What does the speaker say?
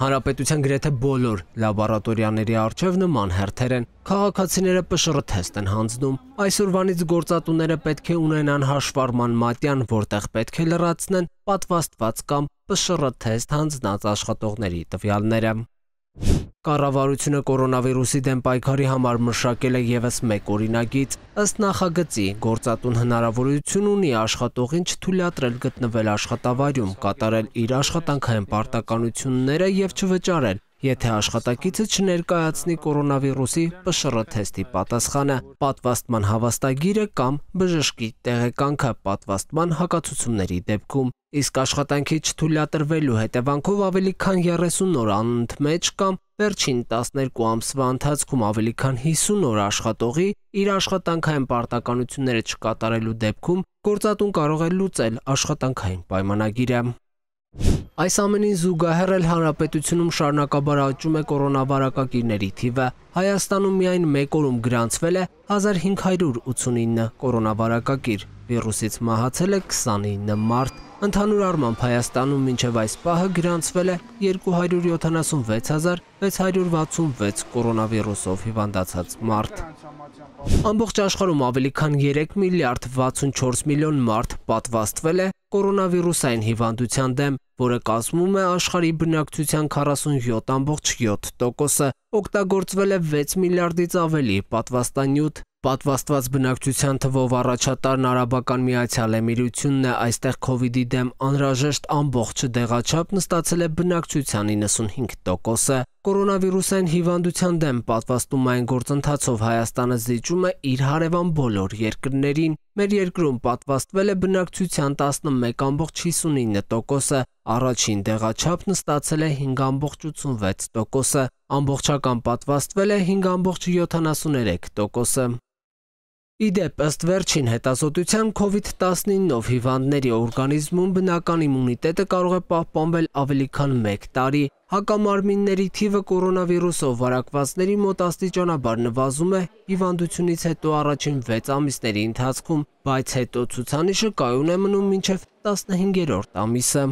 Հանրապետության գրեթե բոլոր լաբորատորիաների արջև նման հերթեր են, կաղաքացիները պշրը թեստ են հանձնում, այսօրվանից գործատուները պետք է ունենան հաշվարման մատյան, որտեղ պետք է լրացնեն պատվաստված կամ պշրը թեստ հանձնած աշխատողների տվյալները։ Կառավարությունը կորոնավիրուսի դեմ պայքարի համար մշակել է եւս մեկ օրինագիծ։ Ըստ նախագծի, գործատուն հնարավորություն ունի աշխատողին չթույլատրել գտնվել աշխատավայրում, կատարել իր աշխատանքային պարտականությունները եւ չվճարել եթե աշխատակիցը չներկայացնի կորոնավիրուսի պշրը թեստի պատասխանը, պատվաստման հավաստագիրը կամ բժշկի տեղեկանքը պատվաստման հակացությունների դեպքում։ Իսկ աշխատանքի չթույլատրվելու հետևանքով ավելի քան 30 օր անընդմեջ կամ վերջին 12 ամսվա ընթացքում ավելի քան 50 օր աշխատողի իր աշխատանքային պարտականությունները չկատարելու դեպքում գործատուն կարող է լուծել աշխատանքային պայմանագիրը։ Այս ամենին զուգահեռ էլ հանրապետությունում շարունակաբար աճում է կորոնավարակակիրների թիվը։ Հայաստանում միայն մեկ օրում գրանցվել է 1589 կորոնավարակակիր։ Վիրուսից մահացել է 29 մարդ։ Ընդհանուր առմամբ Հայաստանում մինչև այս պահը գրանցվել է 276666 կորոնավիրուսով հիվանդացած մարդ։ Ամբողջ աշխարհում ավելի քան 3 միլիարդ 64 միլիոն մարդ պատվաստվել է կորոնավիրուսային հիվանդության դեմ, որը կազմում է աշխարհի բնակչության 47.7%-ը, օգտագործվել է 6 միլիարդից ավելի պատվաստանյութ։ Պատվաստված բնակչության թվով առաջատարն Արաբական Միացյալ Էմիրությունն է, այստեղ COVID-ի դեմ անհրաժեշտ ամբողջ դեղաչափն ստացել է բնակչության 95%-ը։ Կորոնավիրուսային հիվանդության դեմ պատվաստումային գործընթացով Հայաստանը զիջում է իր հարևան բոլոր երկրներին։ Մեր երկրում պատվաստվել է բնակչության 11.59%-ը, առաջին դեղաչափն ստացել է 5.86%-ը, ամբողջական պատվաստվել է 5.73%-ը։ Իդեպ, ըստ վերջին հետազոտության COVID-19-ով հիվանդների օրգանիզմում բնական իմունիտետը կարող է պահպանվել ավելի քան 1 տարի։ Հակամարմինների թիվը կորոնավիրուսով վարակվածների մոտ աստիճանաբար նվազում է հիվանդությունից հետո առաջին 6 ամիսների ընթացքում, բայց հետո ցուցանիշը կայուն է մնում մինչև 15-րդ ամիսը։